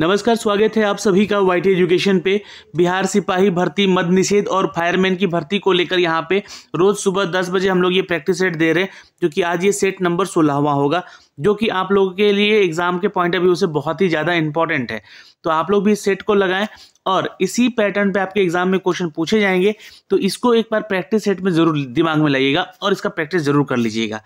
नमस्कार स्वागत है आप सभी का वाई एजुकेशन पे बिहार सिपाही भर्ती मद निषेध और फायरमैन की भर्ती को लेकर यहाँ पे रोज़ सुबह दस बजे हम लोग ये प्रैक्टिस सेट दे रहे हैं जो कि आज ये सेट नंबर सोलहवा होगा जो कि आप लोगों के लिए एग्ज़ाम के पॉइंट ऑफ व्यू से बहुत ही ज़्यादा इंपॉर्टेंट है तो आप लोग भी इस सेट को लगाएं और इसी पैटर्न पे आपके एग्जाम में क्वेश्चन पूछे जाएंगे तो इसको एक बार प्रैक्टिस सेट में जरूर दिमाग में लगेगा और इसका प्रैक्टिस जरूर कर लीजिएगा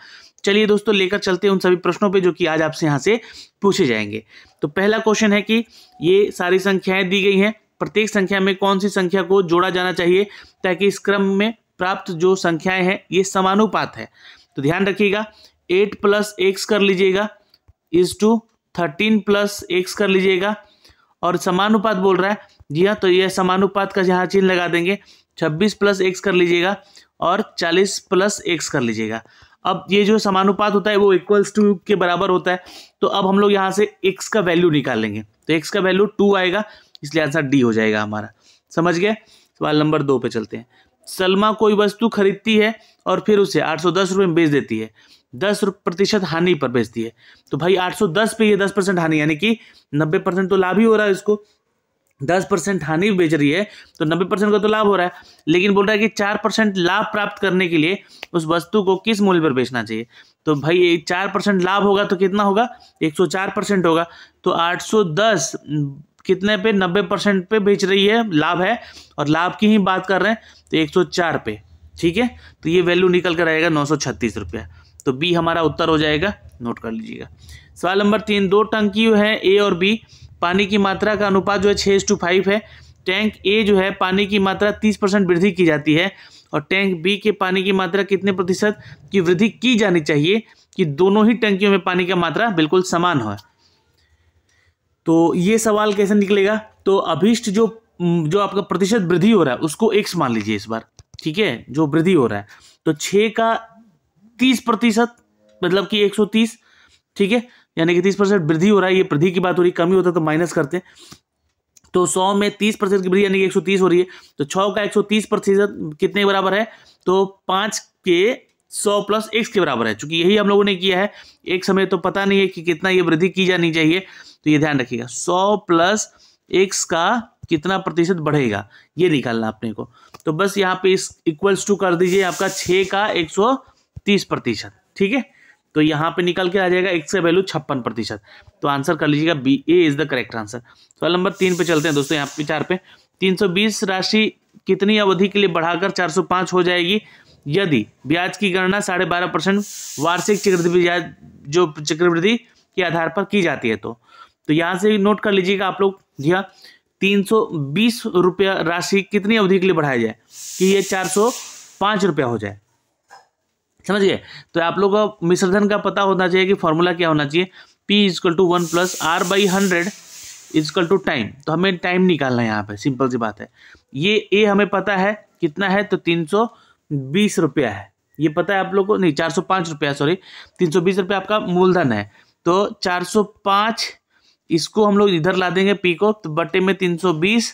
चलिए दोस्तों लेकर चलते हैं उन सभी प्रश्नों पे जो कि आज आपसे यहाँ से पूछे जाएंगे तो पहला क्वेश्चन है कि ये सारी संख्याएं दी गई हैं प्रत्येक संख्या में कौन सी संख्या को जोड़ा जाना चाहिए ताकि इस क्रम में प्राप्त जो संख्याएं हैं ये समानुपात है तो ध्यान रखिएगा एट प्लस एक्स कर लीजिएगा is to thirteen plus x कर लीजिएगा और समानुपात बोल रहा है जी हाँ तो यह समानुपात का जहाँ चिन्ह लगा देंगे छब्बीस प्लस एक्स कर लीजिएगा और चालीस प्लस एक्स कर लीजिएगा अब ये जो समानुपात होता है वो इक्वल्स टू के बराबर होता है तो अब हम लोग यहाँ से एक्स का वैल्यू निकालेंगे तो एक्स का वैल्यू टू आएगा इसलिए आंसर डी हो जाएगा हमारा समझ गया सवाल नंबर दो पे चलते हैं सलमा कोई वस्तु खरीदती है और फिर उसे आठ सौ दस रुपये में बेच देती है दस प्रतिशत हानि पर बेचती है तो भाई आठ सौ दस पे ये दस परसेंट हानि यानी कि नब्बे परसेंट तो लाभ ही हो रहा है इसको दस परसेंट हानि बेच रही है तो नब्बे परसेंट का तो लाभ हो रहा है लेकिन बोल रहा है कि चार परसेंट लाभ प्राप्त करने के लिए उस वस्तु को किस मूल्य पर बेचना चाहिए तो भाई चार परसेंट लाभ होगा तो कितना होगा एक सौ चार परसेंट होगा तो आठ सौ दस कितने पे नब्बे परसेंट पे बेच रही है लाभ है और लाभ की ही बात कर रहे हैं तो एक सौ चार पे ठीक है तो ये वैल्यू निकल कर आएगा नौ सौ छत्तीस रुपया तो बी हमारा उत्तर हो जाएगा नोट कर लीजिएगा सवाल नंबर तीन दो टंकी है ए और बी पानी की मात्रा का अनुपात जो है छः टू फाइव है टैंक ए जो है पानी की मात्रा तीस परसेंट वृद्धि की जाती है और टैंक बी के पानी की मात्रा कितने प्रतिशत की वृद्धि की जानी चाहिए कि दोनों ही टैंकियों में पानी का मात्रा बिल्कुल समान हो तो ये सवाल कैसे निकलेगा तो अभीष्ट जो जो आपका प्रतिशत वृद्धि हो रहा है उसको एक्स मान लीजिए इस बार ठीक है जो वृद्धि हो रहा है तो छः का तीस प्रतिशत मतलब कि एक सौ तीस ठीक है यानी कि तीस परसेंट वृद्धि हो रहा है ये वृद्धि की बात हो रही है कमी होता है तो माइनस करते हैं तो 100 में 30 परसेंट की वृद्धि यानी कि 130 हो रही है तो 6 का 130 प्रतिशत कितने के बराबर है तो 5 के 100 प्लस एक्स के बराबर है चूंकि यही हम लोगों ने किया है एक समय तो पता नहीं है कि कितना ये वृद्धि की जानी चाहिए तो ये ध्यान रखिएगा सौ प्लस एक्स का कितना प्रतिशत बढ़ेगा ये निकालना अपने को तो बस यहाँ पे इस इक्वल्स टू कर दीजिए आपका छः का एक सौ तीस प्रतिशत ठीक है तो यहाँ पे निकल के आ जाएगा एक्स का वैल्यू छप्पन प्रतिशत तो आंसर कर लीजिएगा B A is the correct answer सवाल नंबर तीन पे चलते हैं दोस्तों यहाँ पे चार पे 320 राशि कितनी अवधि के लिए बढ़ाकर 405 हो जाएगी यदि ब्याज की गणना साढ़े बारह परसेंट वार्षिक चक्रवृद्धि ब्याज जो चक्रवृद्धि के आधार पर की जाती है तो तो यहाँ से नोट कर लीजिएगा आप लोग भैया तीन सौ बीस रुपया राशि कितनी अवधि के लिए बढ़ाया जाए कि ये चार सौ पाँच रुपया हो जाए समझ गए तो आप लोगों को मिश्रधन का पता होना चाहिए कि फॉर्मूला क्या होना चाहिए P equal to one plus R by hundred equal to time तो हमें टाइम निकालना है यहाँ पे सिंपल सी बात है ये ए हमें पता है कितना है तो तीन सौ बीस रुपया है ये पता है आप लोग को नहीं चार सौ पाँच रुपया सॉरी तीन सौ बीस रुपया आपका मूलधन है तो चार सौ पाँच इसको हम लोग इधर ला देंगे पी को तो बटे में तीन सौ बीस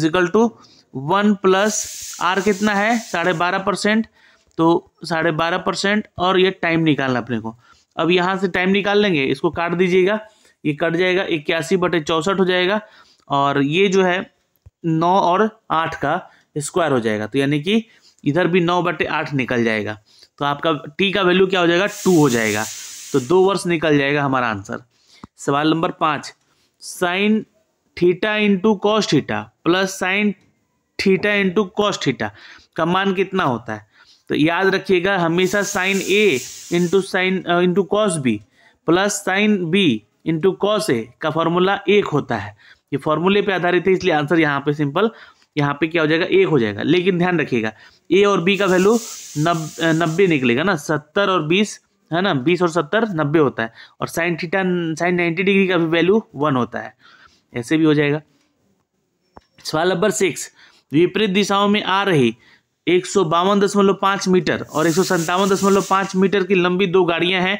equal to one plus R कितना है साढ़े बारह परसेंट तो साढ़े बारह परसेंट और ये टाइम निकालना अपने को अब यहाँ से टाइम निकाल लेंगे इसको काट दीजिएगा ये कट जाएगा इक्यासी बटे चौंसठ हो जाएगा और ये जो है नौ और आठ का स्क्वायर हो जाएगा तो यानी कि इधर भी नौ बटे आठ निकल जाएगा तो आपका टी का वैल्यू क्या हो जाएगा टू हो जाएगा तो दो वर्ष निकल जाएगा हमारा आंसर सवाल नंबर पाँच sine theta into cos theta plus sine theta into cos theta का मान कितना होता है तो याद रखिएगा हमेशा sine A into sine into cos B plus sine B into cos A का फॉर्मूला एक होता है ये फॉर्मूले पे आधारित है इसलिए आंसर यहाँ पे सिंपल यहाँ पे क्या हो जाएगा एक हो जाएगा लेकिन ध्यान रखिएगा ए और बी का वैल्यू नब नब्बे निकलेगा ना सत्तर और बीस है ना बीस और सत्तर नब्बे होता है और sine theta sine ninety degree का भी वैल्यू वन होता है ऐसे भी हो जाएगा सवाल नंबर सिक्स विपरीत दिशाओं में आ रही एक मीटर और एक मीटर की लंबी दो गाड़ियां हैं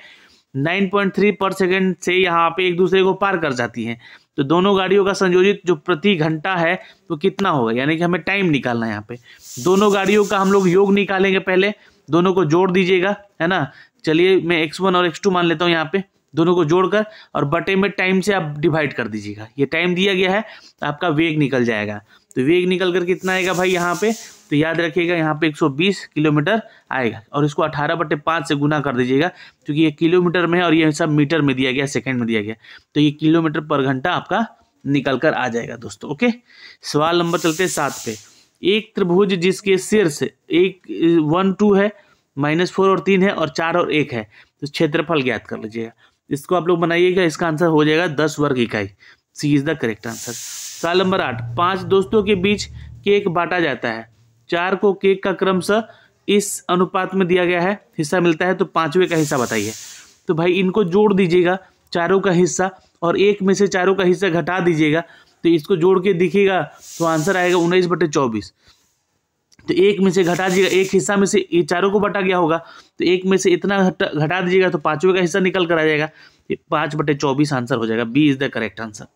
9.3 पर सेकंड से यहां पे एक दूसरे को पार कर जाती हैं तो दोनों गाड़ियों का संयोजित जो प्रति घंटा है तो कितना होगा यानी कि हमें टाइम निकालना है यहाँ पे दोनों गाड़ियों का हम लोग योग निकालेंगे पहले दोनों को जोड़ दीजिएगा है ना चलिए मैं एक्स वन और एक्स टू मान लेता हूँ यहाँ पे दोनों को जोड़कर और बटे में टाइम से आप डिवाइड कर दीजिएगा ये टाइम दिया गया है आपका वेग निकल जाएगा तो वेग निकल कर कितना आएगा भाई यहाँ पे तो याद रखिएगा यहाँ पे 120 किलोमीटर आएगा और इसको अठारह बटे पाँच से गुना कर दीजिएगा क्योंकि ये किलोमीटर में है और ये सब मीटर में दिया गया सेकंड में दिया गया तो ये किलोमीटर पर घंटा आपका निकल कर आ जाएगा दोस्तों ओके सवाल नंबर चलते सात पे एक त्रिभुज जिसके शीर्ष एक वन टू है माइनस फोर और तीन है और चार और एक है तो क्षेत्रफल ज्ञात कर लीजिएगा इसको आप लोग बनाइएगा इसका आंसर हो जाएगा दस वर्ग इकाई C is the correct answer सवाल नंबर आठ पांच दोस्तों के बीच केक बांटा जाता है चार को केक का से इस अनुपात में दिया गया है हिस्सा मिलता है तो पांचवे का हिस्सा बताइए तो भाई इनको जोड़ दीजिएगा चारों का हिस्सा और एक में से चारों का हिस्सा घटा दीजिएगा तो इसको जोड़ के दिखेगा तो आंसर आएगा उन्नीस बटे चौबीस तो एक में से घटा दीजिएगा एक हिस्सा में से ये चारों को बटा गया होगा तो एक में से इतना घटा दीजिएगा तो पांचवे का हिस्सा निकल कर आ जाएगा पांच बटे चौबीस आंसर हो जाएगा B is the correct answer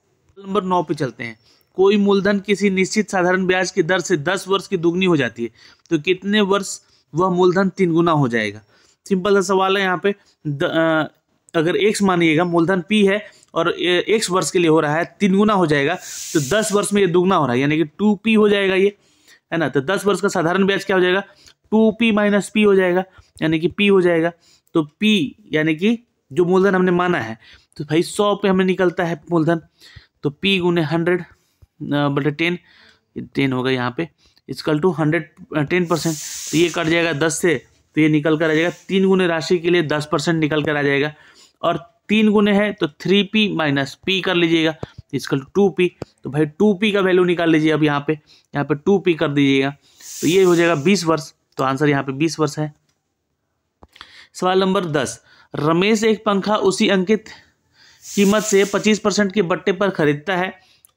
number नौ पे चलते हैं कोई मूलधन किसी निश्चित साधारण ब्याज की दर से दस वर्ष की दुगनी हो जाती है तो कितने वर्ष वह मूलधन तीन गुना हो जाएगा सिंपल सा सवाल है यहाँ पे द, आ, अगर एक्स मानिएगा मूलधन पी है और एक्स वर्ष के लिए हो रहा है तीन गुना हो जाएगा तो दस वर्ष में ये दुगना हो रहा है यानी कि टू पी हो जाएगा ये है ना तो दस वर्ष का साधारण ब्याज क्या हो जाएगा टू पी माइनस पी हो जाएगा यानी कि पी हो जाएगा तो पी यानी कि जो मूलधन हमने माना है तो भाई सौ पे हमें निकलता है मूलधन तो पी गुने हंड्रेड बटे टेन टेन होगा यहाँ पे equal to hundred ten percent तो ये कट जाएगा दस से तो ये निकल कर आ जाएगा तीन गुने राशि के लिए दस परसेंट निकल कर आ जाएगा और तीन गुने है तो थ्री पी माइनस पी कर लीजिएगा इसकल टू टू पी तो भाई टू पी का वैल्यू निकाल लीजिए अब यहाँ पे यहाँ पे टू पी कर दीजिएगा तो ये हो जाएगा बीस वर्ष तो आंसर यहाँ पे बीस वर्ष है सवाल नंबर दस रमेश एक पंखा उसी अंकित कीमत से 25 परसेंट के बट्टे पर खरीदता है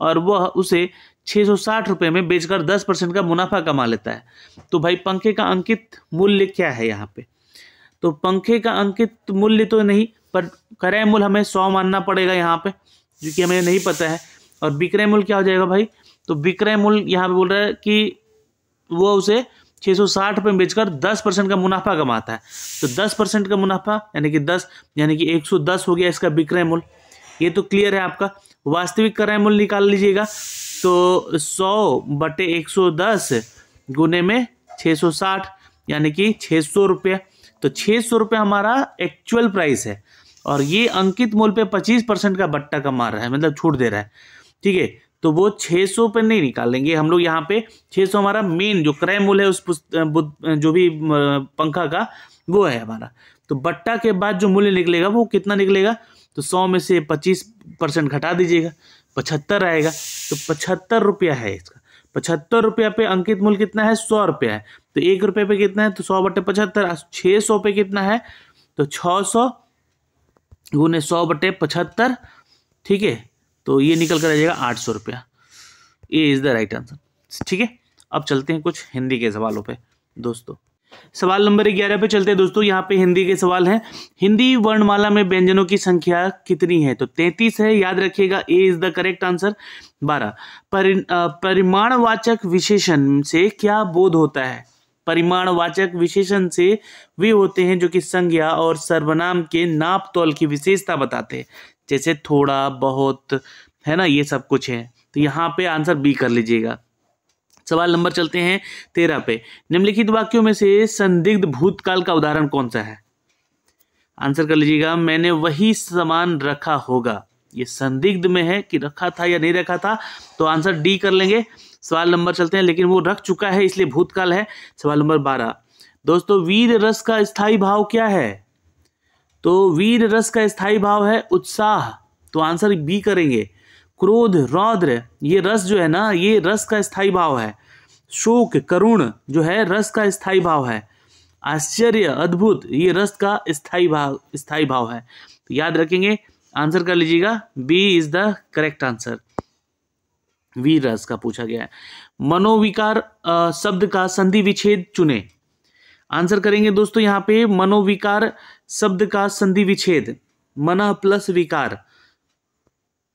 और वह उसे 660 रुपए में बेचकर 10 परसेंट का मुनाफा कमा लेता है तो भाई पंखे का अंकित मूल्य क्या है यहाँ पे तो पंखे का अंकित मूल्य तो नहीं पर क्रय मूल्य हमें सौ मानना पड़ेगा यहाँ पे जो कि हमें नहीं पता है और विक्रय मूल्य क्या हो जाएगा भाई तो विक्रय मूल्य यहाँ पे बोल रहा है कि वो उसे छः साठ रुपये में बेचकर दस परसेंट का मुनाफा कमाता है तो दस परसेंट का मुनाफा यानी कि दस यानी कि एक सौ दस हो गया इसका विक्रय मूल्य ये तो क्लियर है आपका वास्तविक क्रय मूल्य निकाल लीजिएगा तो सौ बटे एक सौ दस गुने में छः सौ साठ यानी कि छः सौ रुपये तो छः सौ रुपये हमारा एक्चुअल प्राइस है और ये अंकित मूल्य पे पच्चीस परसेंट का बट्टा कमा रहा है मतलब छूट दे रहा है ठीक है तो वो छः सौ पर नहीं निकालेंगे हम लोग यहाँ पे छः सौ हमारा मेन जो क्रय मूल्य है उस जो भी पंखा का वो है हमारा तो बट्टा के बाद जो मूल्य निकलेगा वो कितना निकलेगा तो सौ में से पच्चीस परसेंट घटा दीजिएगा पचहत्तर आएगा तो पचहत्तर रुपया है इसका पचहत्तर रुपया पे अंकित मूल्य कितना है सौ रुपया है तो एक रुपये पे कितना है तो सौ बटे पचहत्तर छः सौ पे कितना है तो छः सौ गुने सौ बटे पचहत्तर ठीक है तो ये निकल कर आ जाएगा आठ सौ रुपया ये इज़ द राइट आंसर ठीक है अब चलते हैं कुछ हिंदी के सवालों पे दोस्तों सवाल नंबर ग्यारह पे चलते हैं दोस्तों यहाँ पे हिंदी के सवाल हैं हिंदी वर्णमाला में व्यंजनों की संख्या कितनी है तो तैतीस है याद रखिएगा A is the correct answer बारह परि, परिमाणवाचक विशेषण से क्या बोध होता है परिमाणवाचक विशेषण से वे होते हैं जो कि संज्ञा और सर्वनाम के नाप तोल की विशेषता बताते हैं जैसे थोड़ा बहुत है ना ये सब कुछ है तो यहाँ पे आंसर बी कर लीजिएगा सवाल नंबर चलते हैं तेरह पे निम्नलिखित वाक्यों में से संदिग्ध भूतकाल का उदाहरण कौन सा है आंसर कर लीजिएगा मैंने वही सामान रखा होगा ये संदिग्ध में है कि रखा था या नहीं रखा था तो आंसर डी कर लेंगे सवाल नंबर चलते हैं लेकिन वो रख चुका है इसलिए भूतकाल है सवाल नंबर बारह दोस्तों वीर रस का स्थायी भाव क्या है तो वीर रस का स्थायी भाव है उत्साह तो आंसर बी करेंगे क्रोध रौद्र ये रस जो है ना ये रस का स्थाई भाव है शोक करुण जो है रस का स्थाई भाव है आश्चर्य अद्भुत ये रस का स्थाई भाव स्थायी भाव है तो याद रखेंगे आंसर कर लीजिएगा B is the correct answer वी रस का पूछा गया है मनोविकार शब्द का संधि विच्छेद चुने आंसर करेंगे दोस्तों यहाँ पे मनोविकार शब्द का संधि विच्छेद मन प्लस विकार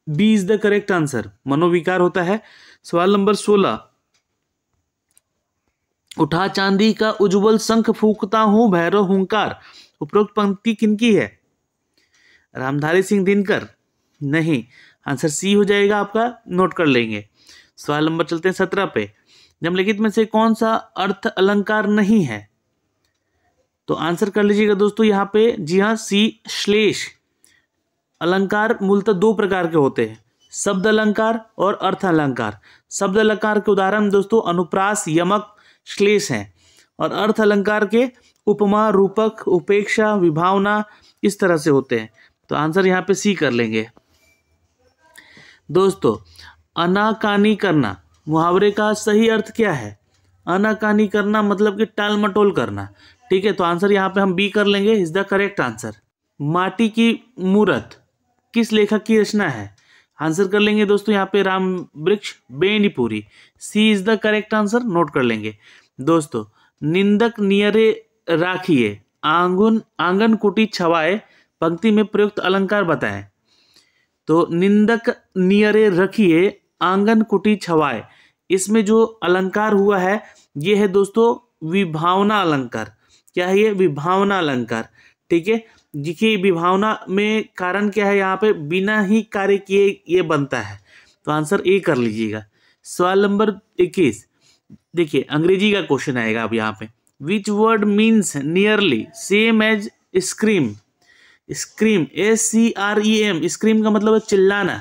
B is the correct answer मनोविकार होता है सवाल नंबर सोलह उठा चांदी का उज्जवल शंख फूकता हूं भैरव हुंकार उपरोक्त पंक्ति किनकी है रामधारी सिंह दिनकर नहीं आंसर सी हो जाएगा आपका नोट कर लेंगे सवाल नंबर चलते हैं सत्रह पे निम्नलिखित में से कौन सा अर्थ अलंकार नहीं है तो आंसर कर लीजिएगा दोस्तों यहाँ पे जी हाँ सी श्लेष अलंकार मूलतः दो प्रकार के होते हैं शब्द अलंकार और अर्थ अलंकार शब्द अलंकार के उदाहरण दोस्तों अनुप्रास यमक श्लेष हैं और अर्थ अलंकार के उपमा रूपक उपेक्षा विभावना इस तरह से होते हैं तो आंसर यहाँ पे सी कर लेंगे दोस्तों अनाकानी करना मुहावरे का सही अर्थ क्या है अनाकानी करना मतलब कि टाल मटोल करना ठीक है तो आंसर यहाँ पे हम बी कर लेंगे इज द करेक्ट आंसर माटी की मूर्त किस लेखक की रचना है आंसर कर लेंगे दोस्तों यहाँ पे Ram Vriksh Benipuri C is the correct answer note कर लेंगे दोस्तों निंदक नियरे राखिए आंगन आंगन कुटी छवाए पंक्ति में प्रयुक्त अलंकार बताएं तो निंदक नियरे रखिए आंगन कुटी छवाए इसमें जो अलंकार हुआ है ये है दोस्तों विभावना अलंकार क्या है ये विभावना अलंकार ठीक है जिसकी विभावना में कारण क्या है यहाँ पे बिना ही कार्य किए ये बनता है तो आंसर ए कर लीजिएगा सवाल नंबर इक्कीस देखिए अंग्रेजी का क्वेश्चन आएगा अब यहाँ पे which word means nearly same as scream scream S C R E M scream का मतलब है चिल्लाना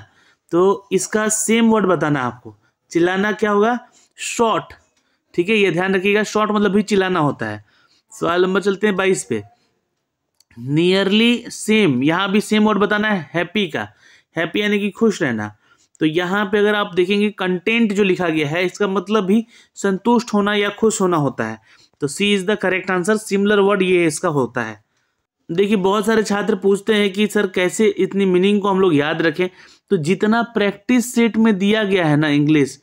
तो इसका सेम वर्ड बताना आपको चिल्लाना क्या होगा शॉर्ट ठीक है ये ध्यान रखिएगा शॉर्ट मतलब भी चिल्लाना होता है सवाल नंबर चलते हैं बाईस पे नियरली सेम यहाँ भी सेम वर्ड बताना है हैप्पी का हैप्पी यानी कि खुश रहना तो यहाँ पे अगर आप देखेंगे कंटेंट जो लिखा गया है इसका मतलब भी संतुष्ट होना या खुश होना होता है तो C is the correct answer similar word ये इसका होता है देखिए बहुत सारे छात्र पूछते हैं कि सर कैसे इतनी मीनिंग को हम लोग याद रखें तो जितना प्रैक्टिस सेट में दिया गया है ना इंग्लिश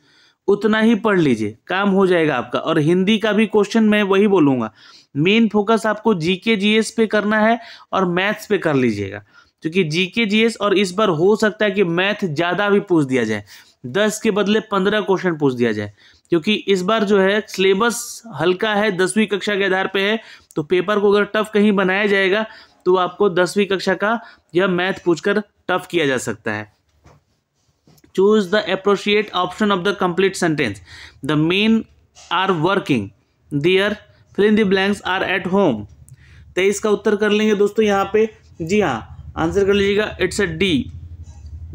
उतना ही पढ़ लीजिए काम हो जाएगा आपका और हिंदी का भी क्वेश्चन मैं वही बोलूँगा मेन फोकस आपको जीके जीएस पे करना है और मैथ्स पे कर लीजिएगा क्योंकि जीके जीएस और इस बार हो सकता है कि मैथ ज़्यादा भी पूछ दिया जाए दस के बदले पंद्रह क्वेश्चन पूछ दिया जाए क्योंकि इस बार जो है सिलेबस हल्का है दसवीं कक्षा के आधार पे है तो पेपर को अगर टफ कहीं बनाया जाएगा तो आपको दसवीं कक्षा का यह मैथ पूछकर टफ किया जा सकता है choose the appropriate option of the complete sentence the men are working their fill in the blanks are at home तेईस का उत्तर कर लेंगे दोस्तों यहाँ पे जी हाँ आंसर कर लीजिएगा it's a D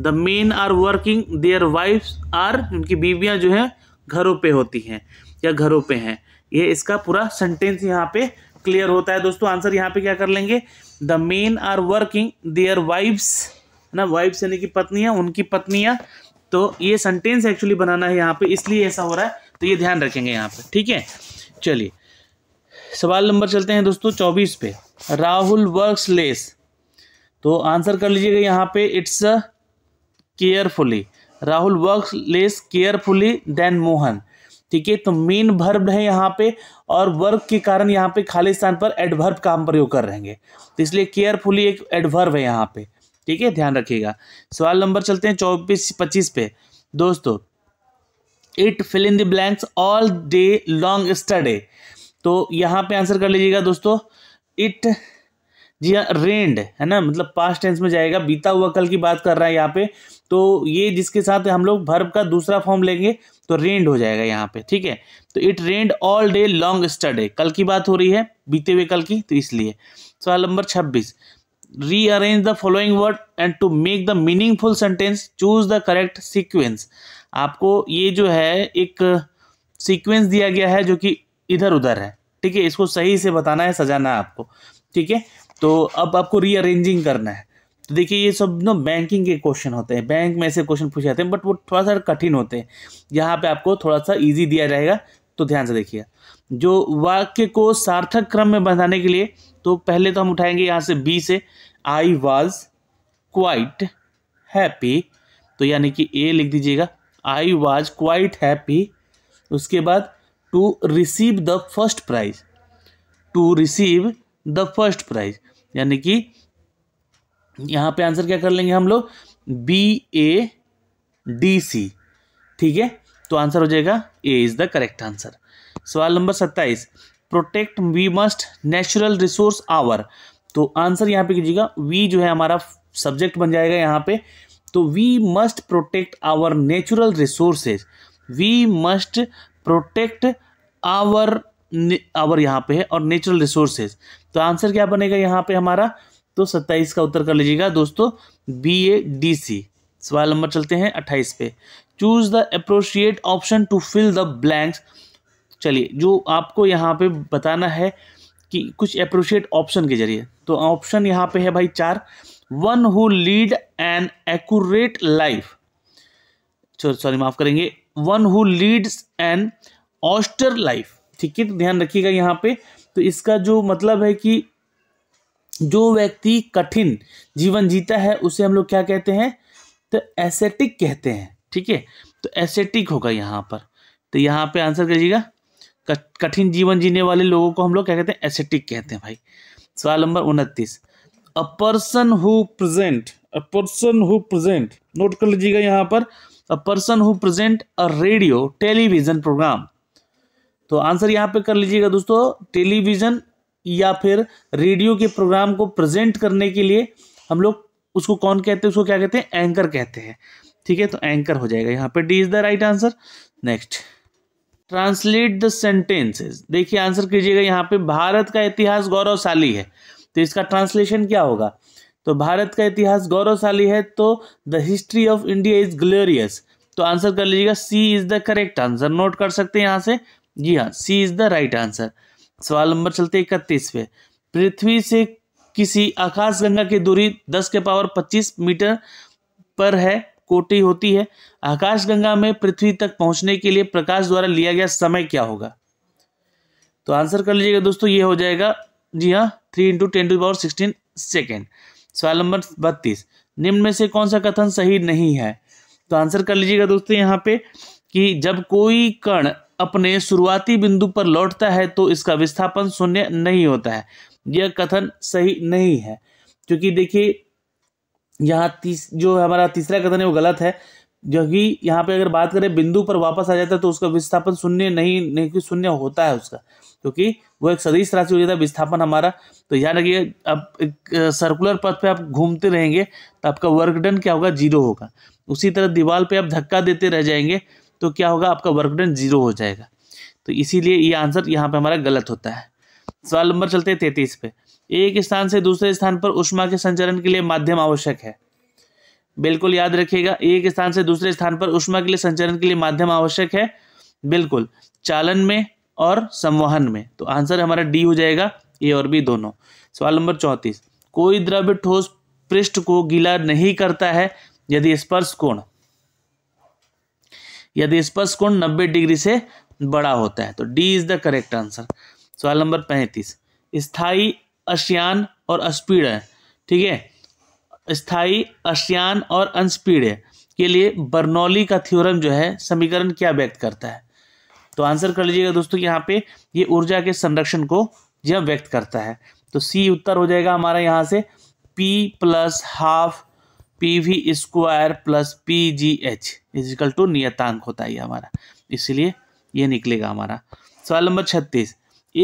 the men are working their wives are उनकी बीवियाँ जो हैं घरों पे होती हैं या घरों पे हैं ये इसका पूरा सेंटेंस यहाँ पे क्लियर होता है दोस्तों आंसर यहाँ पे क्या कर लेंगे the men are working their wives है ना वाइफ्स यानी कि पत्नियाँ उनकी पत्नियाँ तो ये सेंटेंस एक्चुअली बनाना है यहाँ पे इसलिए ऐसा हो रहा है तो ये ध्यान रखेंगे यहाँ पे ठीक है चलिए सवाल नंबर चलते हैं दोस्तों चौबीस पे राहुल वर्क्स लेस तो आंसर कर लीजिएगा यहाँ पे it's carefully Rahul work less carefully than Mohan ठीक है तो मेन भर्ब है यहाँ पे और वर्क के कारण यहाँ पे खाली स्थान पर एडभर्ब का हम प्रयोग कर रहेंगे तो इसलिए केयरफुली एक एडभर्ब है यहाँ पे ठीक है ध्यान रखिएगा सवाल नंबर चलते हैं चौबीस पच्चीस पे दोस्तों it fill in the blanks all day long stayed तो यहाँ पे आंसर कर लीजिएगा दोस्तों इट जी हाँ रेंड है ना मतलब पास्ट टेंस में जाएगा बीता हुआ कल की बात कर रहा है यहाँ पे तो ये जिसके साथ हम लोग भर्ब का दूसरा फॉर्म लेंगे तो रेंड हो जाएगा यहाँ पे ठीक है तो it rained all day long stayed कल की बात हो रही है बीते हुए कल की तो इसलिए सवाल नंबर छब्बीस rearrange the following word and to make the meaningful sentence choose the correct sequence आपको ये जो है एक सीक्वेंस दिया गया है जो कि इधर उधर है ठीक है इसको सही से बताना है सजाना है आपको ठीक है तो अब आपको रीअरेंजिंग करना है तो देखिए ये सब ना बैंकिंग के क्वेश्चन होते हैं बैंक में ऐसे क्वेश्चन पूछे जाते हैं बट वो थोड़ा सा कठिन होते हैं यहाँ पे आपको थोड़ा सा इजी दिया जाएगा तो ध्यान से देखिए जो वाक्य को सार्थक क्रम में बनाने के लिए तो पहले तो हम उठाएंगे यहाँ से बी से आई वॉज क्वाइट हैप्पी तो यानी कि ए लिख दीजिएगा आई वॉज क्वाइट हैप्पी उसके बाद to receive the first prize to receive the first prize यानी कि यहाँ पे आंसर क्या कर लेंगे हम लोग बी ए डी सी ठीक है तो आंसर हो जाएगा A is the correct answer सवाल नंबर सत्ताईस protect we must natural resource our तो आंसर यहाँ पे कीजिएगा वी जो है हमारा सब्जेक्ट बन जाएगा यहाँ पे तो we must protect our natural resources we must protect our our यहाँ पे है और नेचुरल रिसोर्सेज तो आंसर क्या बनेगा यहाँ पे हमारा तो सत्ताईस का उत्तर कर लीजिएगा दोस्तों बी ए डी सी सवाल नंबर चलते हैं अट्ठाईस पे choose the appropriate option to fill the blanks चलिए जो आपको यहाँ पे बताना है कि कुछ अप्रोशिएट ऑप्शन के जरिए तो ऑप्शन यहाँ पे है भाई चार one who lead an accurate life sorry माफ करेंगे one who leads an austere life ठीक है तो ध्यान रखिएगा यहाँ पे तो इसका जो मतलब है कि जो व्यक्ति कठिन जीवन जीता है उसे हम लोग क्या कहते हैं तो एसेटिक कहते हैं ठीक है तो एसेटिक होगा यहाँ पर तो यहाँ पे आंसर करिएगा कठिन जीवन जीने वाले लोगों को हम लोग क्या कहते हैं एसेटिक कहते हैं भाई सवाल नंबर उनतीस a person who present a person who present note कर लीजिएगा यहाँ पर a person who present a radio television programme तो आंसर यहाँ पे कर लीजिएगा दोस्तों टेलीविजन या फिर रेडियो के प्रोग्राम को प्रेजेंट करने के लिए हम लोग उसको कौन कहते हैं उसको क्या कहते हैं एंकर कहते हैं ठीक है तो एंकर हो जाएगा यहाँ पे D is the right answer next translate the sentences देखिए आंसर कीजिएगा यहाँ पे भारत का इतिहास गौरवशाली है तो इसका ट्रांसलेशन क्या होगा तो भारत का इतिहास गौरवशाली है तो the history of India is glorious तो आंसर कर लीजिएगा C is the correct answer note कर सकते हैं यहाँ से जी हाँ C is the right answer सवाल नंबर चलते इकतीस पे पृथ्वी से किसी गंगा की दूरी दस के पावर पच्चीस मीटर पर है कोटि होती है आकाश गंगा में पृथ्वी तक पहुंचने के लिए प्रकाश द्वारा लिया गया समय क्या होगा तो आंसर कर लीजिएगा दोस्तों ये हो जाएगा जी हाँ three into ten to power sixteen second सवाल नंबर बत्तीस निम्न में से कौन सा कथन सही नहीं है तो आंसर कर लीजिएगा दोस्तों यहाँ पे कि जब कोई कण अपने शुरुआती बिंदु पर लौटता है तो इसका विस्थापन शून्य नहीं होता है यह कथन सही नहीं है क्योंकि देखिए यहाँ तीस जो हमारा तीसरा कथन है वो गलत है क्योंकि यहाँ पे अगर बात करें बिंदु पर वापस आ जाता है तो उसका विस्थापन शून्य नहीं नहीं शून्य होता है उसका क्योंकि वो एक सदिश राशि हो जाता है विस्थापन हमारा तो याद रखिए अब एक सर्कुलर पथ पे आप घूमते रहेंगे तो आपका वर्क डन क्या होगा जीरो होगा उसी तरह दीवार पे आप धक्का देते रह जाएंगे तो क्या होगा आपका वर्क डन जीरो हो जाएगा तो इसीलिए ये आंसर यहाँ पर हमारा गलत होता है सवाल नंबर चलते हैं तैतीस पे एक स्थान से दूसरे स्थान पर उष्मा के संचरण के लिए माध्यम आवश्यक है बिल्कुल याद रखिएगा एक स्थान से दूसरे स्थान पर उष्मा के लिए संचरण के लिए माध्यम आवश्यक है बिल्कुल चालन में और संवहन में तो आंसर हमारा डी हो जाएगा ए और बी दोनों सवाल नंबर चौंतीस कोई द्रव्य ठोस पृष्ठ को गीला नहीं करता है यदि स्पर्श कोण यदि स्पर्श कोण 90 डिग्री से बड़ा होता है तो D is the correct answer सवाल नंबर पैंतीस स्थाई अशियान और अस्पीड है ठीक है स्थाई अशियान और अनस्पीड के लिए बर्नौली का थ्योरम जो है समीकरण क्या व्यक्त करता है तो आंसर कर लीजिएगा दोस्तों यहाँ पे ये ऊर्जा के संरक्षण को यह व्यक्त करता है तो सी उत्तर हो जाएगा हमारा यहाँ से P plus half P V square plus P G H is equal to नियतांक होता है हमारा इसलिए ये निकलेगा हमारा सवाल नंबर छत्तीस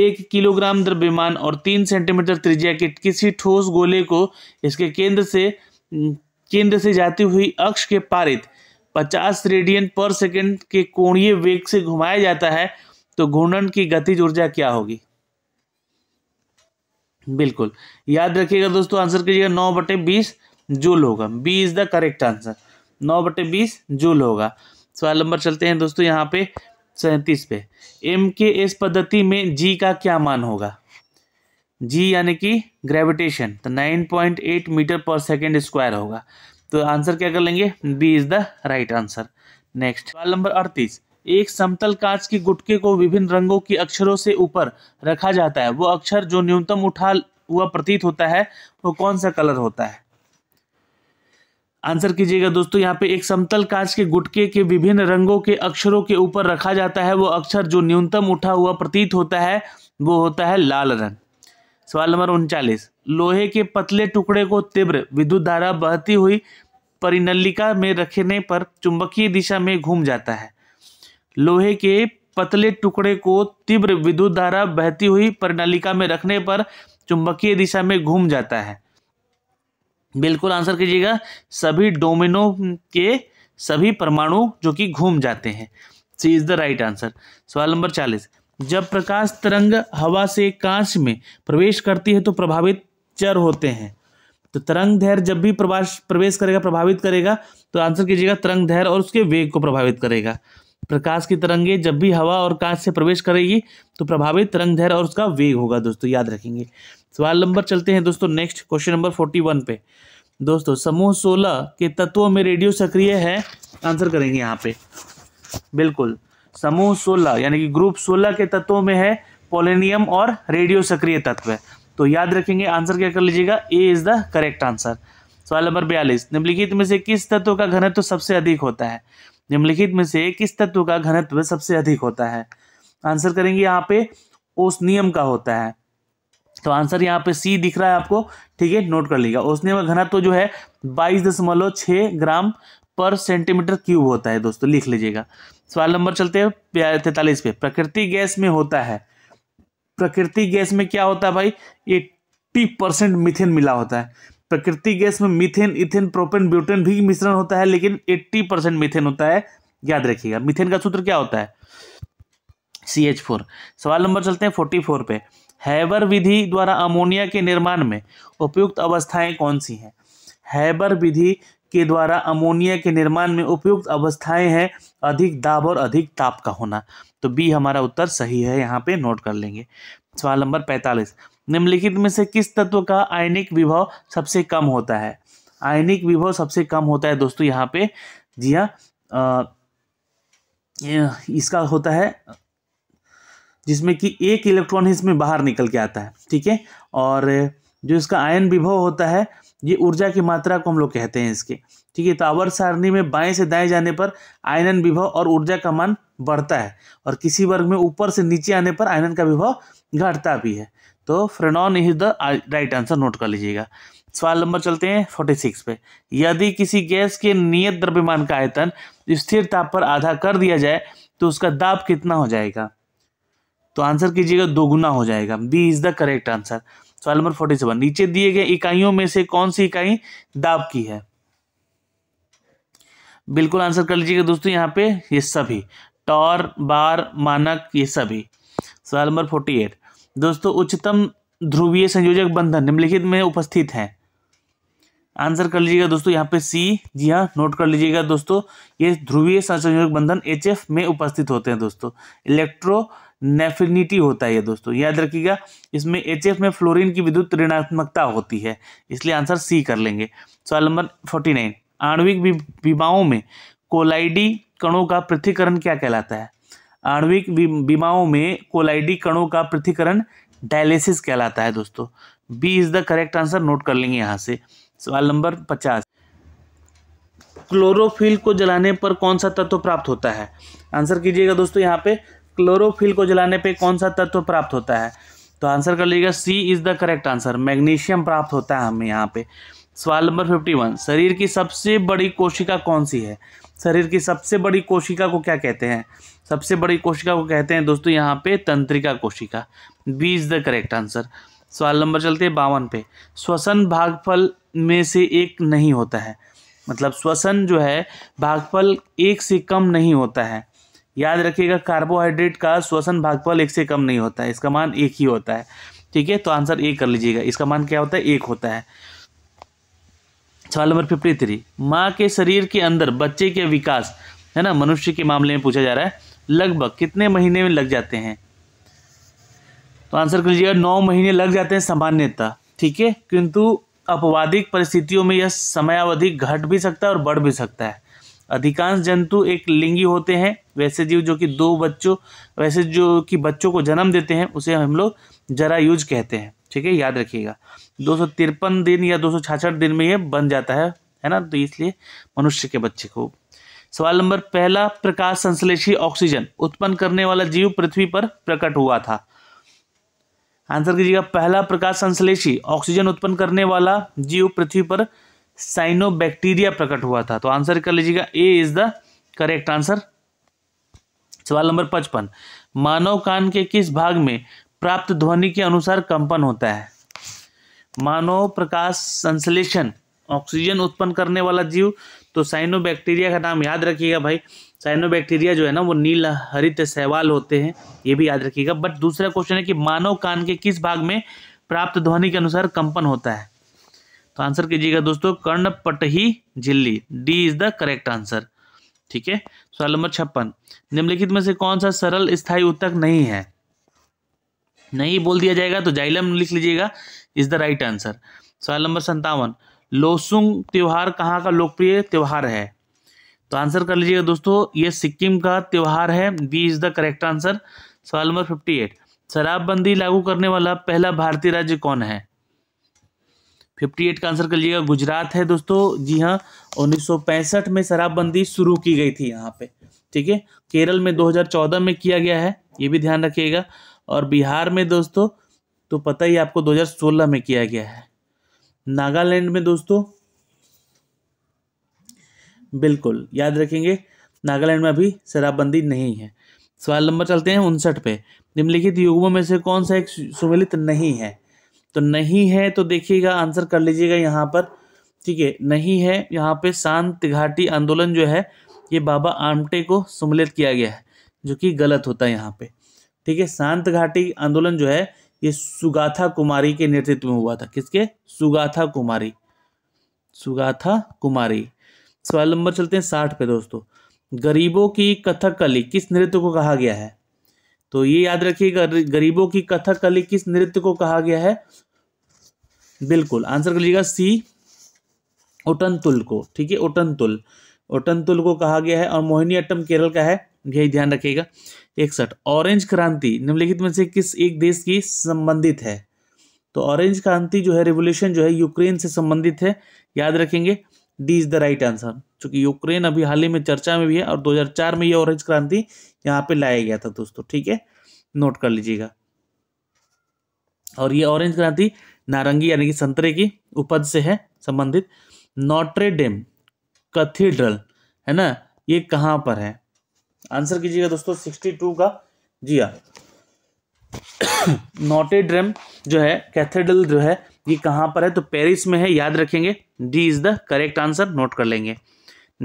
एक किलोग्राम द्रव्यमान और तीन सेंटीमीटर त्रिज्या के किसी ठोस गोले को इसके केंद्र से केंद्र से जाती हुई अक्ष के पारित 50 रेडियन पर सेकेंड के कोणीय वेग से घुमाया जाता है तो घूर्णन की गतिज ऊर्जा क्या होगी बिल्कुल याद रखिएगा दोस्तों आंसर कीजिएगा नौ बटे बीस जूल होगा B is the correct answer नौ बटे बीस जूल होगा सवाल नंबर चलते हैं दोस्तों यहाँ पे सैंतीस पे एम के एस पद्धति में जी का क्या मान होगा जी यानी कि ग्रेविटेशन तो nine point eight metre per second square होगा तो आंसर क्या कर लेंगे B is the right answer next सवाल नंबर अड़तीस एक समतल कांच के गुटके को विभिन्न रंगों के अक्षरों से ऊपर रखा जाता है वो अक्षर जो न्यूनतम उठा हुआ प्रतीत होता है वो कौन सा कलर होता है आंसर कीजिएगा दोस्तों यहाँ पे एक समतल कांच के गुटके के विभिन्न रंगों के अक्षरों के ऊपर रखा जाता है वो अक्षर जो न्यूनतम उठा हुआ प्रतीत होता है वो होता है लाल रंग सवाल नंबर उनचालीस लोहे के पतले टुकड़े को तीव्र विद्युत धारा बहती हुई परिनलिका में रखने पर चुंबकीय दिशा में घूम जाता है लोहे के पतले टुकड़े को तीव्र विद्युत धारा बहती हुई परिनलिका में रखने पर चुंबकीय दिशा में घूम जाता है बिल्कुल आंसर कीजिएगा सभी डोमिनो के सभी परमाणु जो कि घूम जाते हैं C is the right answer सवाल नंबर चालीस जब प्रकाश तरंग हवा से कांच में प्रवेश करती है तो प्रभावित चर होते हैं तो तरंग धैर्य जब भी प्रवास प्रवेश करेगा प्रभावित करेगा तो आंसर कीजिएगा तरंग धैर्य और उसके वेग को प्रभावित करेगा प्रकाश की तरंगे जब भी हवा और कांच से प्रवेश करेगी तो प्रभावित तरंग धैर्य और उसका वेग होगा दोस्तों याद रखेंगे सवाल नंबर चलते हैं दोस्तों next question number forty one पे दोस्तों समूह सोलह के तत्वों में रेडियो सक्रिय है आंसर करेंगे यहाँ पे बिल्कुल समूह सोलह यानी कि ग्रुप सोलह के तत्वों में है पोलिनियम और रेडियो सक्रिय तत्व है तो याद रखेंगे आंसर क्या कर लीजिएगा A is the correct answer सवाल नंबर बयालीस निम्नलिखित में से किस तत्व का घनत्व सबसे अधिक होता है निम्नलिखित में से किस तत्व का घनत्व सबसे अधिक होता है आंसर करेंगे यहाँ पे नियम का होता है तो आंसर यहाँ पे सी दिख रहा है आपको ठीक है नोट कर लीजिएगा नियम का घनत्व जो है बाईस दशमलव ग्राम पर सेंटीमीटर क्यूब होता है दोस्तों लिख लीजिएगा सवाल नंबर चलते हैं तैतालीस पे प्रकृति गैस में होता है प्रकृति गैस में क्या होता है भाई एट्टी परसेंट मिथेन मिला होता है प्रकृति गैस में मिथेन इथेन प्रोपेन ब्यूटेन भी मिश्रण होता है लेकिन एट्टी परसेंट मिथेन होता है याद रखिएगा मिथेन का सूत्र क्या होता है सी एच फोर सवाल नंबर चलते हैं फोर्टी फोर पे हैबर विधि द्वारा अमोनिया के निर्माण में उपयुक्त अवस्थाएं कौन सी हैं हैबर विधि के द्वारा अमोनिया के निर्माण में उपयुक्त अवस्थाएं हैं अधिक दाब और अधिक ताप का होना तो बी हमारा उत्तर सही है यहाँ पे नोट कर लेंगे सवाल नंबर पैंतालीस निम्नलिखित में से किस तत्व का आयनिक विभव सबसे कम होता है आयनिक विभव सबसे कम होता है दोस्तों यहाँ पे जी हाँ इसका होता है जिसमें कि एक इलेक्ट्रॉन इसमें बाहर निकल के आता है ठीक है और जो इसका आयन विभव होता है ये ऊर्जा की मात्रा को हम लोग कहते हैं इसके ठीक है तो आवर्त सारणी में बाएं से दाएं जाने पर आयनन विभव और ऊर्जा का मान बढ़ता है और किसी वर्ग में ऊपर से नीचे आने पर आयनन का विभव घटता भी है तो freon is the right answer note कर लीजिएगा सवाल नंबर चलते हैं फोर्टी सिक्स पे यदि किसी गैस के नियत द्रव्यमान का आयतन स्थिर ताप पर आधा कर दिया जाए तो उसका दाब कितना हो जाएगा तो आंसर कीजिएगा दोगुना हो जाएगा B is the correct answer सवाल नंबर फोर्टी सेवन नीचे दिए गए इकाइयों में से कौन सी इकाई दाब की है बिल्कुल आंसर कर लीजिएगा दोस्तों यहाँ पे ये सभी टॉर बार मानक ये सभी सवाल नंबर फोर्टी एट दोस्तों उच्चतम ध्रुवीय संयोजक बंधन निम्नलिखित में उपस्थित है आंसर कर लीजिएगा दोस्तों यहाँ पे सी जी हाँ नोट कर लीजिएगा दोस्तों ये ध्रुवीय संयोजक बंधन एच में उपस्थित होते हैं दोस्तों इलेक्ट्रो नेफिनिटी होता है दोस्तों याद रखिएगा इसमें एच में फ्लोरीन की विद्युत ऋणात्मकता होती है इसलिए आंसर सी कर लेंगे सवाल नंबर फोर्टी नाइन आणविक विमाओं में कोलाइडी कणों का पृथ्वीकरण क्या कहलाता है आणविक विमाओं में कोलाइडी कणों का पृथ्वीकरण डायलिसिस कहलाता है दोस्तों B is the correct answer note कर लेंगे यहाँ से सवाल नंबर पचास क्लोरोफिल को जलाने पर कौन सा तत्व प्राप्त होता है आंसर कीजिएगा दोस्तों यहाँ पे क्लोरोफिल को जलाने पे कौन सा तत्व प्राप्त होता है तो आंसर कर लीजिएगा C is the correct answer magnesium प्राप्त होता है हमें यहाँ पे सवाल नंबर फिफ्टी वन शरीर की सबसे बड़ी कोशिका कौन सी है शरीर की सबसे बड़ी कोशिका को क्या कहते हैं सबसे बड़ी कोशिका को कहते हैं दोस्तों यहाँ पे तंत्रिका कोशिका B is the correct answer सवाल नंबर चलते हैं बावन पे श्वसन भागफल में से एक नहीं होता है मतलब श्वसन जो है भागफल एक से कम नहीं होता है याद रखिएगा कार्बोहाइड्रेट का श्वसन भागफल एक से कम नहीं होता है इसका मान एक ही होता है ठीक है तो आंसर ए कर लीजिएगा इसका मान क्या होता है एक होता है सवाल नंबर फिफ्टी थ्री माँ के शरीर के अंदर बच्चे के विकास है ना मनुष्य के मामले में पूछा जा रहा है लगभग कितने महीने में लग जाते हैं तो आंसर कर लीजिएगा नौ महीने लग जाते हैं सामान्यता ठीक है किंतु अपवादिक परिस्थितियों में यह समयावधि घट भी सकता है और बढ़ भी सकता है अधिकांश जंतु एक लिंगी होते हैं वैसे जीव जो कि दो बच्चों वैसे जो कि बच्चों को जन्म देते हैं उसे हम लोग जरायुज कहते हैं ठीक है याद रखिएगा दो दिन या दो दिन में ये बन जाता है है ना तो इसलिए मनुष्य के बच्चे को सवाल नंबर पहला प्रकाश संश्लेषी ऑक्सीजन उत्पन्न करने वाला जीव पृथ्वी पर प्रकट हुआ था आंसर कीजिएगा पहला प्रकाश संश्लेषी ऑक्सीजन उत्पन्न करने वाला जीव पृथ्वी पर साइनोबैक्टीरिया प्रकट हुआ था तो आंसर कर लीजिएगा A is the correct answer सवाल नंबर पचपन मानव कान के किस भाग में प्राप्त ध्वनि के अनुसार कंपन होता है मानव प्रकाश संश्लेषण ऑक्सीजन उत्पन्न करने वाला जीव तो साइनोबैक्टीरिया का नाम याद रखिएगा भाई साइनोबैक्टीरिया जो है ना वो नील हरित सहवाल होते हैं ये भी याद रखिएगा बट दूसरा क्वेश्चन है कि मानव कान के किस भाग में प्राप्त ध्वनि के अनुसार कंपन होता है तो आंसर कीजिएगा दोस्तों ही झिल्ली D is the correct answer ठीक है सवाल नंबर छप्पन निम्नलिखित में से कौन सा सरल स्थायी उत्तक नहीं है नहीं बोल दिया जाएगा तो जाइलम लिख लीजिएगा इज द राइट आंसर सवाल नंबर संतावन लोसुंग त्यौहार कहाँ का लोकप्रिय त्यौहार है तो आंसर कर लीजिएगा दोस्तों ये सिक्किम का त्यौहार है B is the correct answer सवाल नंबर फिफ्टी एट शराबबंदी लागू करने वाला पहला भारतीय राज्य कौन है फिफ्टी एट का आंसर कर लीजिएगा गुजरात है दोस्तों जी हाँ उन्नीस में शराबबंदी शुरू की गई थी यहाँ पे ठीक है केरल में 2014 में किया गया है ये भी ध्यान रखिएगा और बिहार में दोस्तों तो पता ही आपको 2016 में किया गया है नागालैंड में दोस्तों बिल्कुल याद रखेंगे नागालैंड में अभी शराबबंदी नहीं है सवाल नंबर चलते हैं उनसठ पे निम्नलिखित युगमों में से कौन सा एक सुमिलित नहीं है तो नहीं है तो देखिएगा आंसर कर लीजिएगा यहाँ पर ठीक है नहीं है यहाँ पे शांत घाटी आंदोलन जो है ये बाबा आमटे को सम्मिलित किया गया है जो कि गलत होता है यहाँ पे ठीक है शांत घाटी आंदोलन जो है ये सुगाथा कुमारी के नेतृत्व में हुआ था किसके सुगाथा कुमारी सुगाथा कुमारी सवाल नंबर चलते हैं साठ पे दोस्तों गरीबों की कथकली किस नृत्य को कहा गया है तो ये याद रखिएगा गरीबों की कथकली किस नृत्य को कहा गया है बिल्कुल आंसर कर लीजिएगा सी उटन को ठीक है उटन ओटंतुल को कहा गया है और अट्टम केरल का है यही ध्यान रखिएगा इकसठ ऑरेंज क्रांति निम्नलिखित में से किस एक देश की संबंधित है तो ऑरेंज क्रांति जो है रिवोल्यूशन जो है यूक्रेन से संबंधित है याद रखेंगे D is the right answer चूंकि यूक्रेन अभी हाल ही में चर्चा में भी है और 2004 में ये ऑरेंज क्रांति यहाँ पे लाया गया था दोस्तों ठीक है नोट कर लीजिएगा और ये ऑरेंज क्रांति नारंगी यानी कि संतरे की उपज से है संबंधित नोट्रे डेम कथीड्रल है ना ये कहाँ पर है आंसर कीजिएगा दोस्तों सिक्सटी टू का जी हाँ नोटेड्रम जो है कैथेड्रल जो है ये कहाँ पर है तो पेरिस में है याद रखेंगे D is the correct answer note कर लेंगे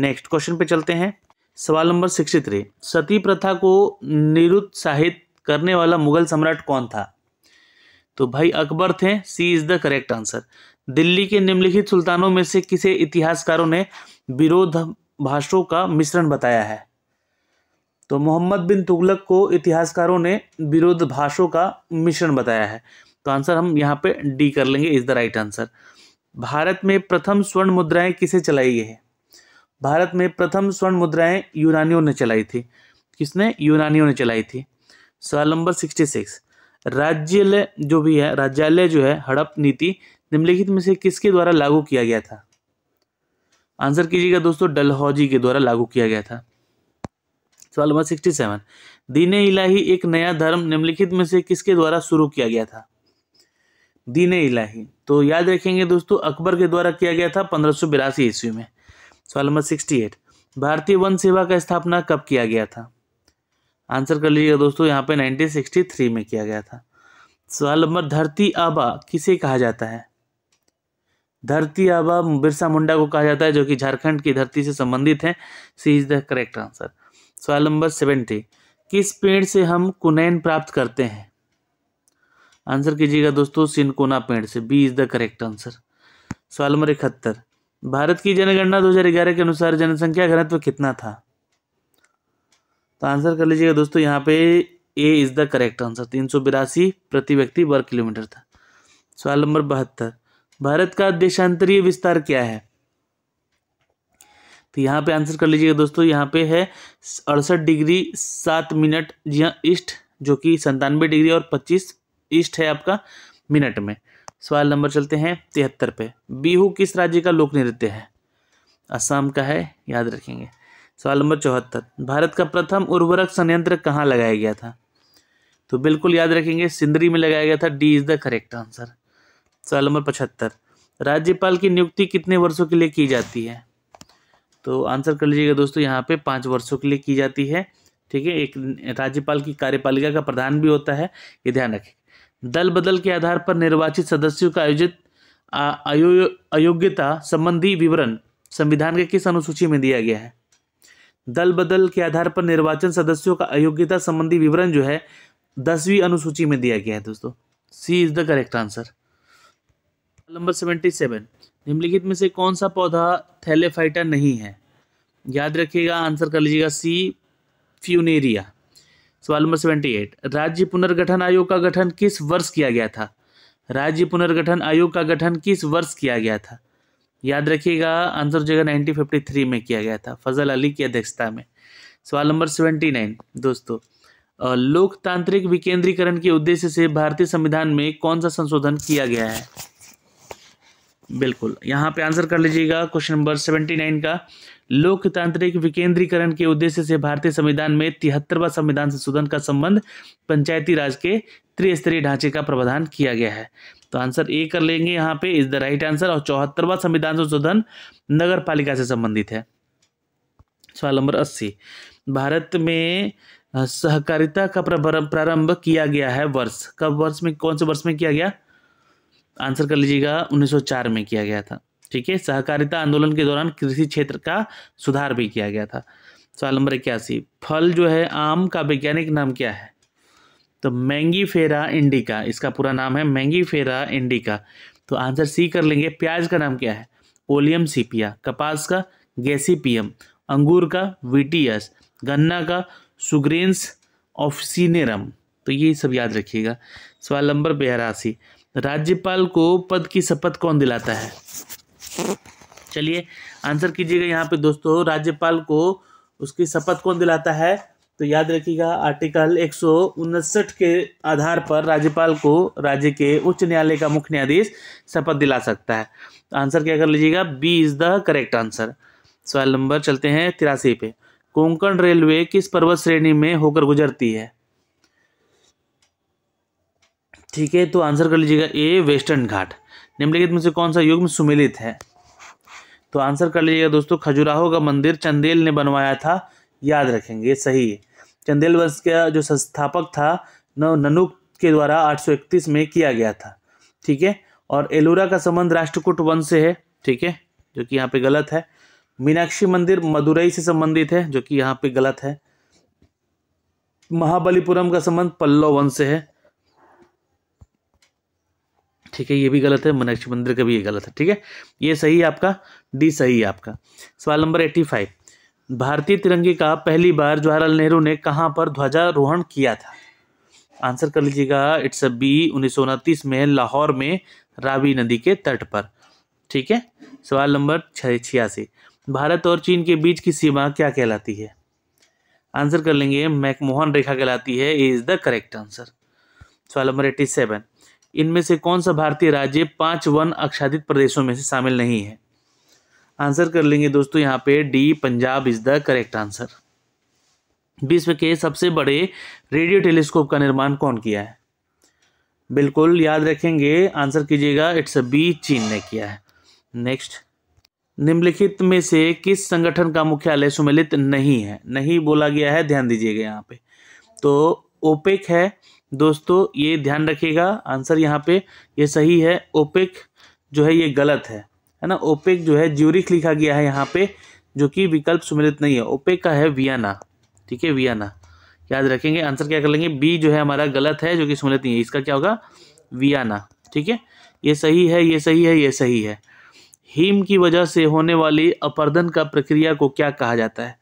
नेक्स्ट क्वेश्चन पे चलते हैं सवाल नंबर सिक्सटी थ्री सती प्रथा को निरुत्साहित करने वाला मुगल सम्राट कौन था तो भाई अकबर थे C is the correct answer Delhi के निम्नलिखित सुल्तानों में से किसे इतिहासकारों ने विरोध भाषों का मिश्रण बताया है तो मोहम्मद बिन तुगलक को इतिहासकारों ने विरोध भाषों का मिश्रण बताया है तो आंसर हम यहाँ पे डी कर लेंगे is the right answer Bharat में प्रथम स्वर्ण मुद्राएं किसे चलाई गई है भारत में प्रथम स्वर्ण मुद्राएं यूनानियों ने चलाई थी किसने यूनानियों ने चलाई थी सवाल नंबर सिक्सटी सिक्स राज्यालय जो भी है राज्यालय जो है हड़प नीति निम्नलिखित में से किसके द्वारा लागू किया गया था आंसर कीजिएगा दोस्तों डलहौजी के द्वारा लागू किया गया था सवाल नंबर सिक्सटी सेवन दीन इलाही एक नया धर्म निम्नलिखित में से किसके द्वारा शुरू किया गया था दीन इलाही तो याद रखेंगे दोस्तों अकबर के द्वारा किया गया था पंद्रह सौ बिरासी ईस्वी में सवाल नंबर सिक्सटी एट भारतीय वन सेवा का स्थापना कब किया गया था आंसर कर लीजिएगा दोस्तों यहाँ पे 1963 में किया गया था सवाल नंबर धरती आबा किसे कहा जाता है धरती आबा बिरसा मुंडा को कहा जाता है जो कि झारखंड की धरती से संबंधित हैं C is the correct answer सवाल नंबर सेवेंटी किस पेड़ से हम कुनैन प्राप्त करते हैं आंसर कीजिएगा दोस्तों सिनकोना पेड़ से B is the correct answer सवाल नंबर इकहत्तर भारत की जनगणना 2011 के अनुसार जनसंख्या घनत्व कितना था तो आंसर कर लीजिएगा दोस्तों यहाँ पे A is the correct answer तीन सौ बिरासी प्रति व्यक्ति वर्ग किलोमीटर था सवाल नंबर बहत्तर भारत का देशांतरीय विस्तार क्या है तो यहाँ पे आंसर कर लीजिएगा दोस्तों यहाँ पे है अड़सठ डिग्री सात मिनट जी हाँ ईस्ट जो कि संतानवे डिग्री और पच्चीस ईस्ट है आपका मिनट में सवाल नंबर चलते हैं तिहत्तर पे बिहू किस राज्य का लोक नृत्य है असम का है याद रखेंगे सवाल नंबर चौहत्तर भारत का प्रथम उर्वरक संयंत्र कहाँ लगाया गया था तो बिल्कुल याद रखेंगे सिंदरी में लगाया गया था D is the correct answer सवाल नंबर पचहत्तर राज्यपाल की नियुक्ति कितने वर्षों के लिए की जाती है तो आंसर कर लीजिएगा दोस्तों यहाँ पे पाँच वर्षों के लिए की जाती है ठीक है एक राज्यपाल की कार्यपालिका का प्रधान भी होता है ये ध्यान रखें दल बदल के आधार पर निर्वाचित सदस्यों का आयोजित अयोग्यता अयोग्यता संबंधी विवरण संविधान के किस अनुसूची में दिया गया है दल बदल के आधार पर निर्वाचन सदस्यों का अयोग्यता संबंधी विवरण जो है दसवीं अनुसूची में दिया गया है दोस्तों C is the correct answer number seventy seven निम्नलिखित में से कौन सा पौधा थैलेफाइटा नहीं है याद रखिएगा आंसर कर लीजिएगा सी फ्यूनेरिया सवाल नंबर सेवेंटी एट राज्य पुनर्गठन आयोग का गठन किस वर्ष किया गया था राज्य पुनर्गठन आयोग का गठन किस वर्ष किया गया था याद रखिएगा आंसर नाइनटीन फिफ्टी थ्री में किया गया था फजल अली की अध्यक्षता में सवाल नंबर सेवेंटी नाइन दोस्तों लोकतांत्रिक विकेंद्रीकरण के उद्देश्य से भारतीय संविधान में कौन सा संशोधन किया गया है बिल्कुल यहाँ पे आंसर कर लीजिएगा क्वेश्चन नंबर सेवेंटी नाइन का लोकतांत्रिक विकेंद्रीकरण के उद्देश्य से भारतीय संविधान में तिहत्तरवा संविधान संशोधन का संबंध पंचायती राज के त्रिस्तरीय ढांचे का प्रावधान किया गया है तो आंसर ए कर लेंगे यहाँ पे इज द राइट आंसर और चौहत्तरवा संविधान संशोधन नगर पालिका से संबंधित है सवाल नंबर अस्सी भारत में सहकारिता का प्रारंभ किया गया है वर्ष कब वर्ष में कौन से वर्ष में किया गया आंसर कर लीजिएगा 1904 में किया गया था ठीक है सहकारिता आंदोलन के दौरान कृषि क्षेत्र का सुधार भी किया गया था सवाल नंबर इक्यासी फल जो है आम का वैज्ञानिक नाम क्या है तो मैंगी फेरा इंडिका इसका पूरा नाम है मैंगी फेरा इंडिका तो आंसर सी कर लेंगे प्याज का नाम क्या है ओलियम सीपिया कपास का गैसीपियम अंगूर का विटियस गन्ना का सुग्रेन्स ऑफिसिनेरम तो ये सब याद रखिएगा सवाल नंबर बयासी राज्यपाल को पद की शपथ कौन दिलाता है चलिए आंसर कीजिएगा यहाँ पे दोस्तों राज्यपाल को उसकी शपथ कौन दिलाता है तो याद रखिएगा आर्टिकल एक के आधार पर राज्यपाल को राज्य के उच्च न्यायालय का मुख्य न्यायाधीश शपथ दिला सकता है तो आंसर क्या कर लीजिएगा B is the correct answer सवाल नंबर चलते हैं तिरासी पे कोंकण रेलवे किस पर्वत श्रेणी में होकर गुजरती है ठीक है तो आंसर कर लीजिएगा ए वेस्टर्न घाट निम्नलिखित में से कौन सा युग्म सुमिलित है तो आंसर कर लीजिएगा दोस्तों खजुराहो का मंदिर चंदेल ने बनवाया था याद रखेंगे सही है चंदेल वंश का जो संस्थापक था ननुक के द्वारा 831 में किया गया था ठीक है और एलोरा का संबंध राष्ट्रकूट वंश से है ठीक है जो कि यहाँ पे गलत है मीनाक्षी मंदिर मदुरई से संबंधित है जो कि यहाँ पे गलत है महाबलीपुरम का संबंध पल्लव वंश से है ठीक है ये भी गलत है मीनाक्षी मंदिर का भी ये गलत है ठीक है ये सही है आपका डी सही है आपका सवाल नंबर एट्टी फाइव भारतीय तिरंगे का पहली बार जवाहरलाल नेहरू ने कहाँ पर ध्वजारोहण किया था आंसर कर लीजिएगा इट्स अ बी उन्नीस में लाहौर में रावी नदी के तट पर ठीक है सवाल नंबर छः छियासी भारत और चीन के बीच की सीमा क्या कहलाती है आंसर कर लेंगे मैकमोहन रेखा कहलाती है इज द करेक्ट आंसर सवाल नंबर एट्टी सेवन इनमें से कौन सा भारतीय राज्य पांच वन आच्छादित प्रदेशों में से शामिल नहीं है आंसर कर लेंगे दोस्तों यहाँ पे D Punjab is the correct answer विश्व के सबसे बड़े रेडियो टेलीस्कोप का निर्माण कौन किया है बिल्कुल याद रखेंगे आंसर कीजिएगा इट्स बी चीन ने किया है नेक्स्ट निम्नलिखित में से किस संगठन का मुख्यालय सुमेलित नहीं है नहीं बोला गया है ध्यान दीजिएगा यहाँ पे तो ओपेक है दोस्तों ये ध्यान रखिएगा आंसर यहाँ पे ये सही है ओपेक जो है ये गलत है है ना ओपेक जो है ज्यूरिक लिखा गया है यहाँ पे जो कि विकल्प सुमिलित नहीं है ओपेक का है वियना ठीक है वियना याद रखेंगे आंसर क्या कर लेंगे बी जो है हमारा गलत है जो कि सुमिलित नहीं है इसका क्या होगा वियाना ठीक है ये सही है ये सही है ये सही है हीम की वजह से होने वाली अपर्दन का प्रक्रिया को क्या कहा जाता है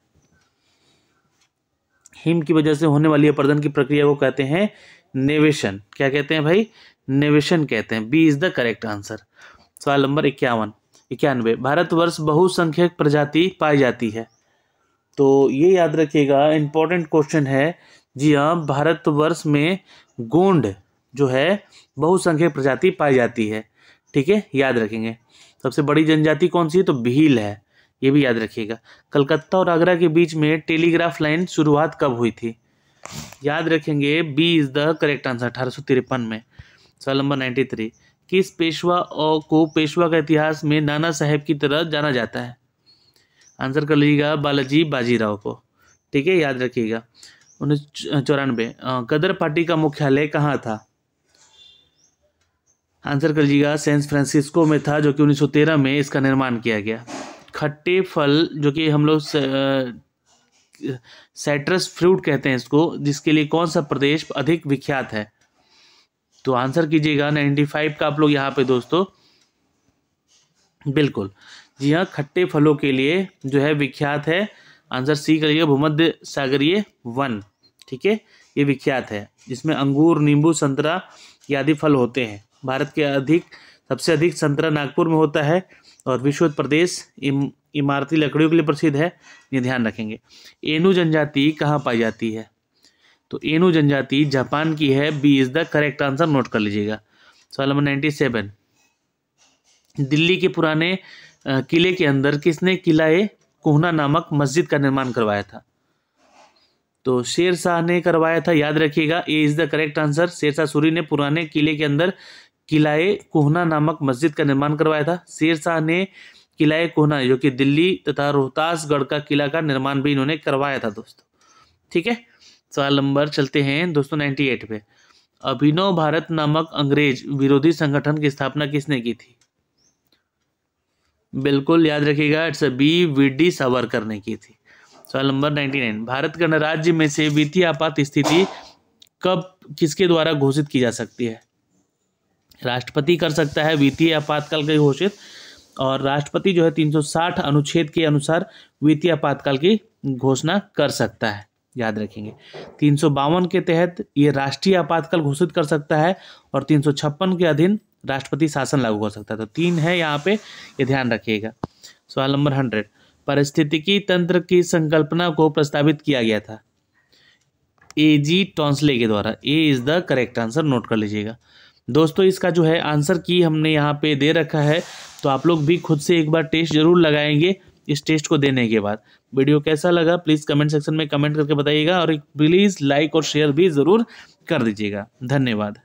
हिम की वजह से होने वाली अपर्दन की प्रक्रिया को कहते हैं नेवेशन क्या कहते हैं भाई निवेशन कहते हैं B is the correct answer सवाल नंबर इक्यावन इक्यानवे भारतवर्ष बहुसंख्यक प्रजाति पाई जाती है तो ये याद रखिएगा इम्पोर्टेंट क्वेश्चन है जी हाँ भारतवर्ष में गोंड जो है बहुसंख्यक प्रजाति पाई जाती है ठीक है याद रखेंगे सबसे बड़ी जनजाति कौन सी है तो भील है ये भी याद रखिएगा कलकत्ता और आगरा के बीच में टेलीग्राफ लाइन शुरुआत कब हुई थी याद रखेंगे B is the correct answer अठारह में सवाल नंबर नाइन्टी थ्री किस पेशवा और को पेशवा का इतिहास में नाना साहेब की तरह जाना जाता है आंसर कर लीजिएगा बालाजी बाजीराव को ठीक है याद रखिएगा उन्नीस चौरानबे गदर पार्टी का मुख्यालय कहाँ था आंसर कर लीजिएगा सैन फ्रांसिस्को में था जो कि 1913 में इसका निर्माण किया गया खट्टे फल जो कि हम लोग साइट्रस फ्रूट कहते हैं इसको जिसके लिए कौन सा प्रदेश अधिक विख्यात है तो आंसर कीजिएगा नाइन्टी फाइव का आप लोग यहाँ पे दोस्तों बिल्कुल जी हाँ खट्टे फलों के लिए जो है विख्यात है आंसर सी करिएगा भूमध्य सागरीय वन ठीक है ये विख्यात है जिसमें अंगूर नींबू संतरा आदि फल होते हैं भारत के अधिक सबसे अधिक संतरा नागपुर में होता है और विश्व प्रदेश इमारती लकड़ियों के लिए प्रसिद्ध है ये ध्यान रखेंगे एनु जनजाति कहाँ पाई जाती है तो एनु जनजाति जापान की है B is the correct answer note कर लीजिएगा सवाल नंबर नाइन्टी सेवन दिल्ली के पुराने किले के अंदर किसने किलाए कोहना नामक मस्जिद का निर्माण करवाया था तो शेर शाह ने करवाया था याद रखिएगा A is the correct answer Sher Shah Suri ने पुराने किले के अंदर किलाए कोहना नामक मस्जिद का निर्माण करवाया था शेर शाह ने किलाए कोहना जो कि दिल्ली तथा रोहतासगढ़ का किला का निर्माण भी इन्होंने करवाया था दोस्तों ठीक है सवाल नंबर चलते हैं दोस्तों नाइन्टी एट पे अभिनव भारत नामक अंग्रेज विरोधी संगठन की स्थापना किसने की थी बिल्कुल याद रखिएगा it's B V D Savarkar ने की थी सवाल नंबर नाइन्टी नाइन भारत गणराज्य में से वित्तीय आपात स्थिति कब किसके द्वारा घोषित की जा सकती है राष्ट्रपति कर सकता है वित्तीय आपातकाल घोषित और राष्ट्रपति जो है 360 अनुच्छेद के अनुसार वित्तीय आपातकाल की घोषणा कर सकता है याद रखेंगे तीन के तहत ये राष्ट्रीय आपातकाल घोषित कर सकता है और तीन के अधीन राष्ट्रपति शासन लागू कर सकता है तो तीन है यहाँ पे ये ध्यान रखिएगा सवाल नंबर हंड्रेड परिस्थितिकी तंत्र की संकल्पना को प्रस्तावित किया गया था ए जी टॉन्सले के द्वारा A is the correct answer note कर लीजिएगा दोस्तों इसका जो है आंसर की हमने यहाँ पे दे रखा है तो आप लोग भी खुद से एक बार टेस्ट ज़रूर लगाएंगे इस टेस्ट को देने के बाद वीडियो कैसा लगा प्लीज़ कमेंट सेक्शन में कमेंट करके बताइएगा और प्लीज़ लाइक और शेयर भी ज़रूर कर दीजिएगा धन्यवाद